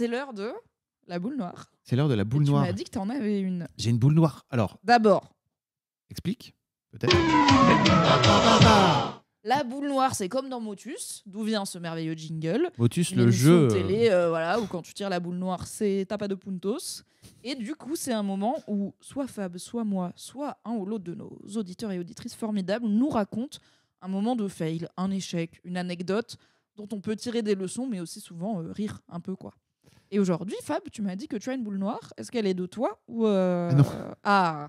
C'est l'heure de la boule noire. C'est l'heure de la boule noire. Tu m'as dit que en avais une. J'ai une boule noire. Alors. D'abord. Explique. Peut-être. La boule noire, c'est comme dans Motus, d'où vient ce merveilleux jingle. Motus, le jeu. Euh, télé, euh, voilà, où quand tu tires la boule noire, c'est tapas de puntos. Et du coup, c'est un moment où soit Fab, soit moi, soit un ou l'autre de nos auditeurs et auditrices formidables nous raconte un moment de fail, un échec, une anecdote dont on peut tirer des leçons, mais aussi souvent euh, rire un peu, quoi. Et aujourd'hui, Fab, tu m'as dit que tu as une boule noire. Est-ce qu'elle est de toi ou euh, Ah, ah.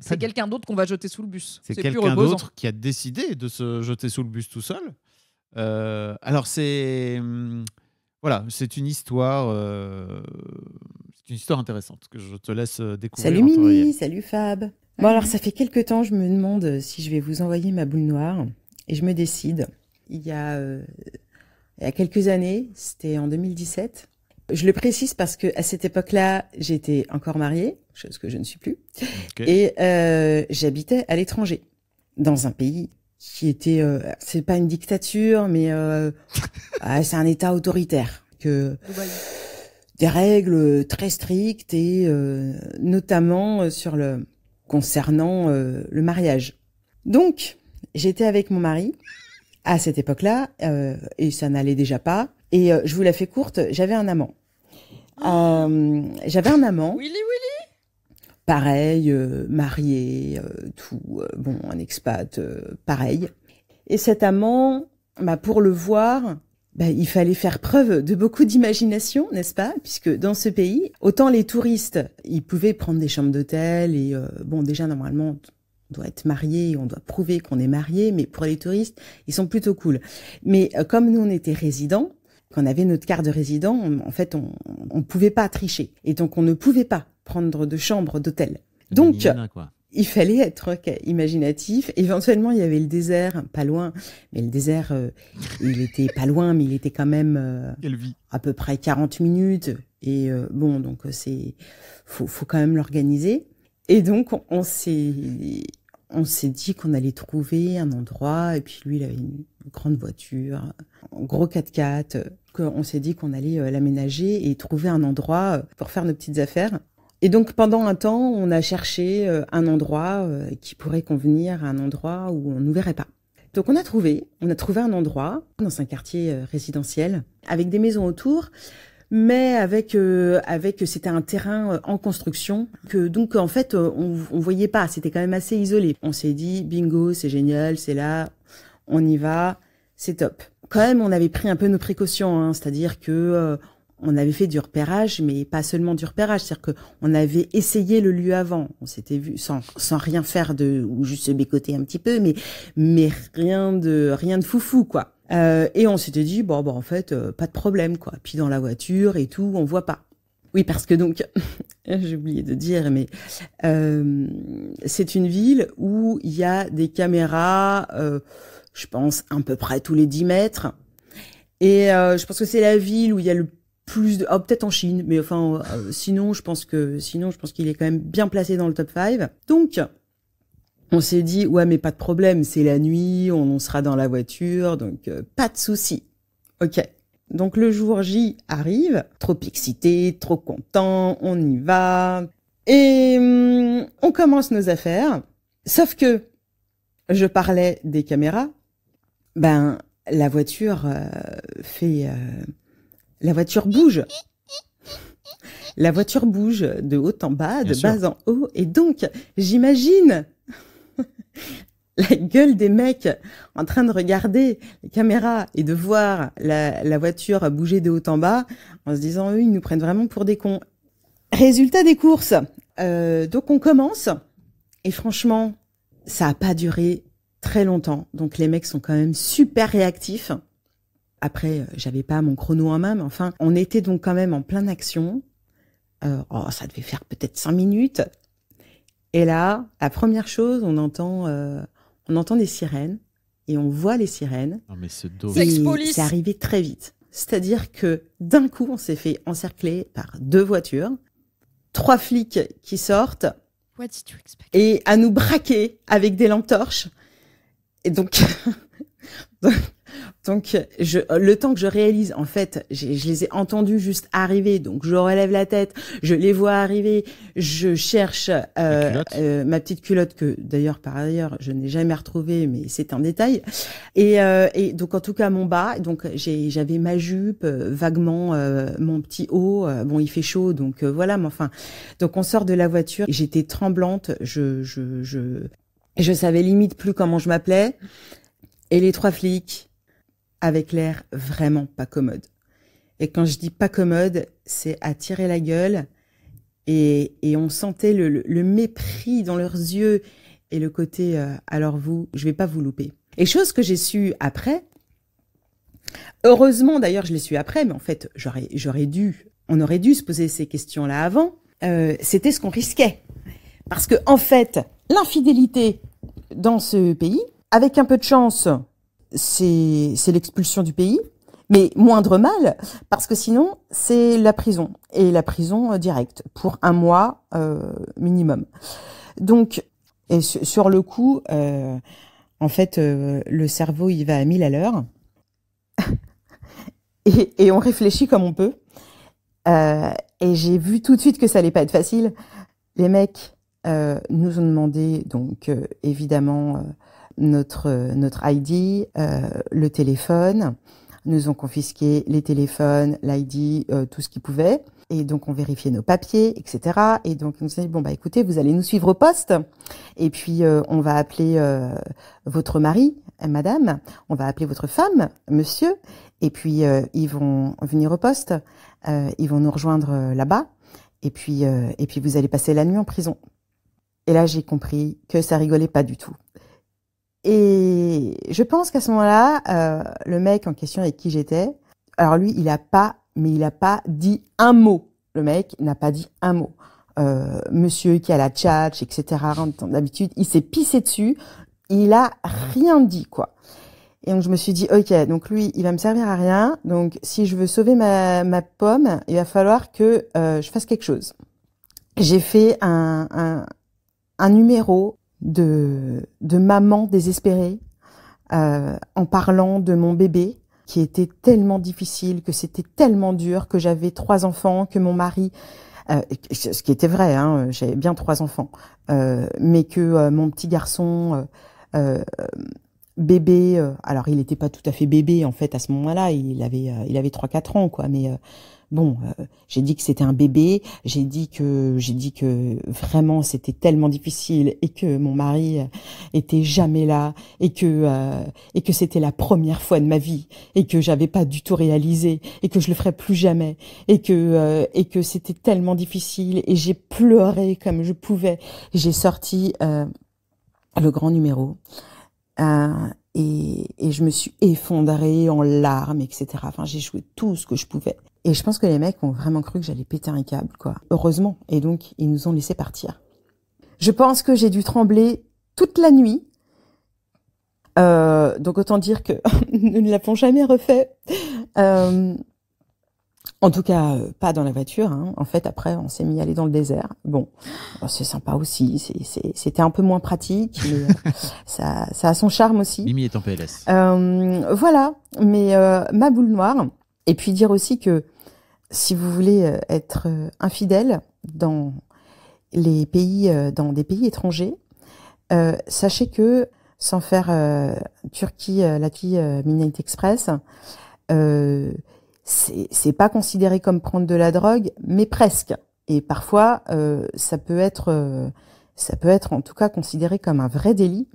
C'est quelqu'un d'autre qu'on va jeter sous le bus. C'est quelqu'un d'autre qui a décidé de se jeter sous le bus tout seul. Euh, alors c'est hmm, voilà, c'est une histoire, euh, c'est une histoire intéressante que je te laisse découvrir. Salut Mimi, salut Fab. Bon alors ça fait quelques temps, je me demande si je vais vous envoyer ma boule noire et je me décide. Il y a, il y a quelques années, c'était en 2017, je le précise parce que à cette époque-là, j'étais encore mariée, chose que je ne suis plus, et euh, j'habitais à l'étranger, dans un pays qui était, euh, c'est pas une dictature, mais euh, ah, c'est un État autoritaire que des règles très strictes et notamment sur le concernant le mariage. Donc, j'étais avec mon mari à cette époque-là et ça n'allait déjà pas et euh, je vous la fais courte, j'avais un amant. Euh, j'avais un amant. Willy Willy Pareil, euh, marié, euh, tout. bon, un expat, pareil. Et cet amant, bah, pour le voir, bah, il fallait faire preuve de beaucoup d'imagination, n'est-ce pas Puisque dans ce pays, autant les touristes, ils pouvaient prendre des chambres d'hôtel et, bon, déjà, normalement, on doit être marié, on doit prouver qu'on est marié, mais pour les touristes, ils sont plutôt cool. Mais comme nous, on était résidents, quand avait notre carte de résident, en fait, on ne pouvait pas tricher. Et donc, on ne pouvait pas prendre de chambre d'hôtel. Donc, il fallait être imaginatif. Éventuellement, il y avait le désert, pas loin, mais le désert, euh, il était pas loin, mais il était quand même euh, à peu près 40 minutes. Et euh, bon, donc c'est faut, quand même l'organiser. Et donc on s'est on s'est dit qu'on allait trouver un endroit. Et puis lui, il avait une grande voiture, gros 4x4, qu'on s'est dit qu'on allait euh, l'aménager et trouver un endroit euh, pour faire nos petites affaires. Et donc pendant un temps, on a cherché euh, un endroit qui pourrait convenir à un endroit où on ne nous verrait pas. Donc on a trouvé, on a trouvé un endroit dans un quartier résidentiel avec des maisons autour, mais avec avec c'était un terrain en construction que donc en fait on, on voyait pas, c'était quand même assez isolé. On s'est dit bingo, c'est génial, c'est là, on y va, c'est top. Quand même, on avait pris un peu nos précautions, hein, c'est-à-dire que euh, on avait fait du repérage, mais pas seulement du repérage, c'est-à-dire que on avait essayé le lieu avant, on s'était vu sans, sans rien faire de ou juste se bécoter un petit peu, mais mais rien de rien de foufou quoi. Euh, et on s'était dit bon bah en fait euh, pas de problème quoi. Puis dans la voiture et tout, on voit pas. Oui parce que donc j'ai oublié de dire, mais c'est une ville où il y a des caméras je pense, à peu près tous les 10 mètres. Et euh, je pense que c'est la ville où il y a le plus de... Oh, peut-être en Chine, mais enfin, euh, sinon, je pense que sinon, je pense qu'il est quand même bien placé dans le top 5. Donc, on s'est dit, ouais, mais pas de problème, c'est la nuit, on, sera dans la voiture, donc euh, pas de souci. Ok. Donc le jour J arrive, trop excité, trop content, on y va. Et hum, on commence nos affaires. Sauf que je parlais des caméras, ben la voiture euh, fait, euh, la voiture bouge. La voiture bouge de haut en bas, de bas en haut, et donc j'imagine la gueule des mecs en train de regarder les caméras et de voir la, la voiture bouger de haut en bas, en se disant eux ils nous prennent vraiment pour des cons. Résultat des courses. Euh, donc on commence et franchement ça a pas duré très longtemps. Donc les mecs sont quand même super réactifs. Après, euh, j'avais pas mon chrono en main, mais enfin, on était donc quand même en pleine action. Euh, oh, ça devait faire peut-être cinq minutes. Et là, la première chose, on entend, euh, on entend des sirènes et on voit les sirènes. Non mais c'est arrivé très vite. C'est-à-dire que d'un coup, on s'est fait encercler par deux voitures, trois flics qui sortent et à nous braquer avec des lampes torches et donc, donc je, le temps que je réalise, en fait, je les ai entendus juste arriver, donc je relève la tête, je les vois arriver, je cherche euh, euh, ma petite culotte que d'ailleurs par ailleurs je n'ai jamais retrouvée, mais c'est un détail. Et, euh, donc en tout cas mon bas, donc j'avais ma jupe, vaguement mon petit haut. bon, il fait chaud, donc voilà, mais enfin, donc on sort de la voiture, j'étais tremblante, je, je, je je savais limite plus comment je m'appelais. Et les trois flics, avec l'air vraiment pas commode. Et quand je dis pas commode, c'est à tirer la gueule. Et, on sentait le, mépris dans leurs yeux et le côté euh, alors vous, je vais pas vous louper. Et chose que j'ai su après, heureusement d'ailleurs je l'ai su après, mais en fait j'aurais, dû, on aurait dû se poser ces questions-là avant. Euh, c'était ce qu'on risquait, parce que en fait l'infidélité dans ce pays. Avec un peu de chance, c'est l'expulsion du pays, mais moindre mal, parce que sinon, c'est la prison, et la prison euh, directe, pour un mois euh, minimum. Donc, et sur le coup, euh, en fait, le cerveau, il va à 1000 à l'heure, et, et, on réfléchit comme on peut. et j'ai vu tout de suite que ça allait pas être facile. Les mecs, euh, nous ont demandé donc euh, évidemment euh, notre notre ID, le téléphone, nous ont confisqué les téléphones, l'ID, tout ce qu'ils pouvaient. Et donc on vérifiait nos papiers, etc. Et donc ils nous dit bon bah écoutez, vous allez nous suivre au poste, et puis on va appeler votre mari, madame, on va appeler votre femme, monsieur, et puis ils vont venir au poste, ils vont nous rejoindre là-bas, et puis et puis vous allez passer la nuit en prison. Et là, j'ai compris que ça rigolait pas du tout. Et je pense qu'à ce moment-là, euh, le mec en question avec qui j'étais, alors lui, il a pas, mais il a pas dit un mot. Le mec n'a pas dit un mot. Euh, monsieur qui a la tchatch, etc. D'habitude, il s'est pissé dessus. Il a rien dit, quoi. Et donc je me suis dit, ok, donc lui, il va me servir à rien. Donc si je veux sauver ma, ma pomme, il va falloir que euh, je fasse quelque chose. J'ai fait un, un, un numéro de, de maman désespérée euh, en parlant de mon bébé qui était tellement difficile, que c'était tellement dur, que j'avais trois enfants, que mon mari, euh, ce qui était vrai, hein, j'avais bien trois enfants, euh, mais que mon petit garçon bébé, alors il n'était pas tout à fait bébé en fait à ce moment-là, il avait il avait trois quatre ans quoi, mais Bon, euh, j'ai dit que c'était un bébé, j'ai dit que j'ai dit que vraiment c'était tellement difficile et que mon mari euh, était jamais là et que euh, et que c'était la première fois de ma vie et que j'avais pas du tout réalisé et que je le ferais plus jamais et que et que c'était tellement difficile et j'ai pleuré comme je pouvais. J'ai sorti le grand numéro et, je me suis effondrée en larmes, etc. Enfin, j'ai joué tout ce que je pouvais. Et je pense que les mecs ont vraiment cru que j'allais péter un câble, quoi. Heureusement. Et donc, ils nous ont laissé partir. Je pense que j'ai dû trembler toute la nuit. Euh, donc autant dire que nous ne l'avons jamais refait. Euh, en tout cas, euh, pas dans la voiture. Hein. En fait, après, on s'est mis à aller dans le désert. Bon, euh, c'est sympa aussi. C'était un peu moins pratique, euh, ça, a son charme aussi. Mimi est en PLS. voilà, mais ma boule noire. Et puis dire aussi que si vous voulez être infidèle dans les pays, dans des pays étrangers, sachez que sans faire Turquie, la Latvie, Midnight Express. Euh, c'est pas considéré comme prendre de la drogue, mais presque. Et parfois, euh, ça peut être, euh, ça peut être en tout cas considéré comme un vrai délit.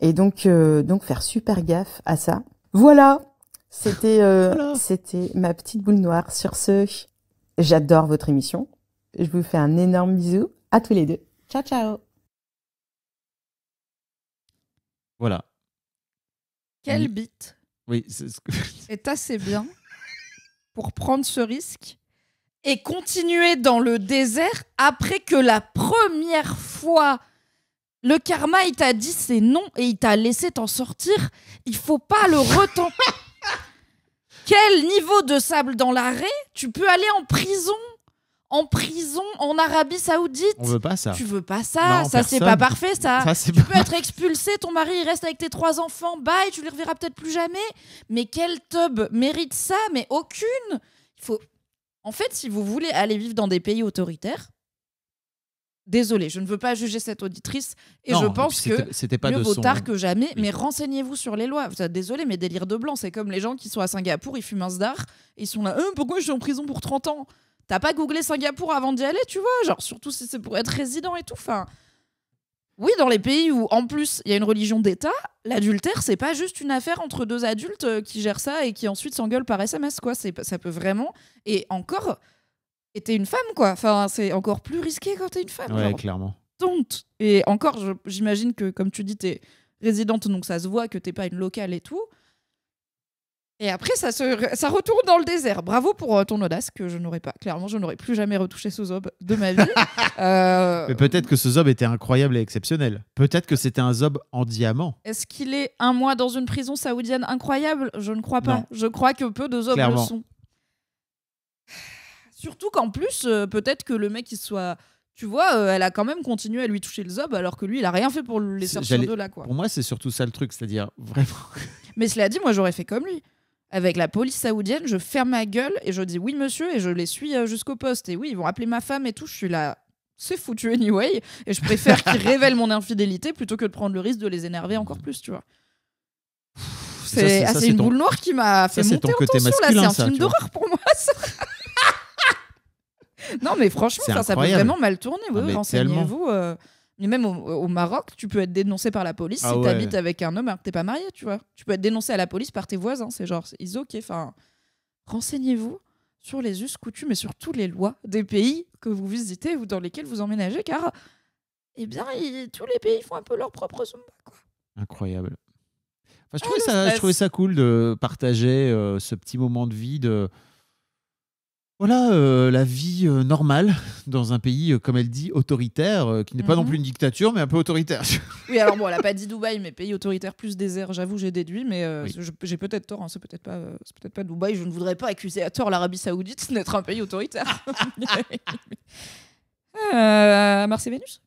Et donc, euh, donc faire super gaffe à ça. Voilà, c'était, euh, c'était ma petite boule noire. Sur ce, j'adore votre émission. Je vous fais un énorme bisou à tous les deux. Ciao, ciao. Voilà. Quel beat. Oui, c'est ce que... est assez bien. pour prendre ce risque et continuer dans le désert après que la première fois le karma il t'a dit c'est non et il t'a laissé t'en sortir, il faut pas le retenter. Quel niveau de sable dans l'arrêt Tu peux aller en prison en prison en Arabie Saoudite. On veut pas ça. Tu veux pas ça. ça, c'est pas parfait, ça. tu peux être expulsé, ton mari, il reste avec tes trois enfants, bye, tu les reverras peut-être plus jamais. Mais quel tub mérite ça Mais aucune. Il faut. En fait, si vous voulez aller vivre dans des pays autoritaires, désolé, je ne veux pas juger cette auditrice et je pense que c'était pas mieux vaut tard que jamais. Mais renseignez-vous sur les lois. Désolé, mais délire de blanc, c'est comme les gens qui sont à Singapour, ils fument un sdar, ils sont là, hein, pourquoi je suis en prison pour 30 ans T'as pas googlé Singapour avant d'y aller, tu vois Genre, surtout si c'est pour être résident et tout. Enfin, oui, dans les pays où, en plus, il y a une religion d'État, l'adultère, c'est pas juste une affaire entre deux adultes euh, qui gèrent ça et qui ensuite s'engueulent par SMS, quoi. Ça peut vraiment. Et encore, et t'es une femme, quoi. Enfin, c'est encore plus risqué quand t'es une femme. Ouais, clairement. Tonte. Et encore, j'imagine que, comme tu dis, t'es résidente, donc ça se voit que t'es pas une locale et tout. Et après, ça, ça retourne dans le désert. Bravo pour euh, ton audace, que je n'aurais pas. Clairement, je n'aurais plus jamais retouché ce zob de ma vie. Euh, Mais peut-être que ce zob était incroyable et exceptionnel. Peut-être que c'était un zob en diamant. Est-ce qu'il est un mois dans une prison saoudienne incroyable Je ne crois pas. Je crois que peu de zobs le sont. Surtout qu'en plus, euh, peut-être que le mec, il soit. Tu vois, elle a quand même continué à lui toucher le zob alors que lui, il a rien fait pour les sortir de là. Quoi. Pour moi, c'est surtout ça le truc, c'est-à-dire vraiment. Mais cela dit, moi, j'aurais fait comme lui avec la police saoudienne, je ferme ma gueule et je dis oui monsieur et je les suis euh, jusqu'au poste. Et oui, ils vont appeler ma femme et tout, je suis là. C'est foutu anyway, et je préfère qu'ils révèlent mon infidélité plutôt que de prendre le risque de les énerver encore plus, tu vois. C'est une boule noire qui m'a fait monter en tension, là. C'est un film d'horreur pour moi, ça. non, mais franchement, ça, ça, peut vraiment mal tourner. vous ah, Renseignez-vous. Euh. Mais même au, Maroc, tu peux être dénoncé par la police ah si tu t'habites avec un homme alors que t'es pas marié, tu vois. Tu peux être dénoncé à la police par tes voisins. C'est genre, ils ok. Enfin, renseignez-vous sur les us, coutumes et toutes les lois des pays que vous visitez ou dans lesquels vous emménagez, car, eh bien, tous les pays font un peu leur propre zumba, Incroyable. je, ah, trouvais ça, ça, cool de partager euh, ce petit moment de vie de voilà euh, la vie euh, normale dans un pays, euh, comme elle dit, autoritaire, qui n'est pas non mhm. plus une dictature, mais un peu autoritaire. oui, alors bon, elle n'a pas dit Dubaï, mais pays autoritaire plus désert, j'avoue, j'ai déduit, mais j'ai peut-être tort, hein, c'est peut-être pas, peut pas Dubaï. Je ne voudrais pas accuser à tort l'Arabie Saoudite d'être un pays autoritaire. Mars et Vénus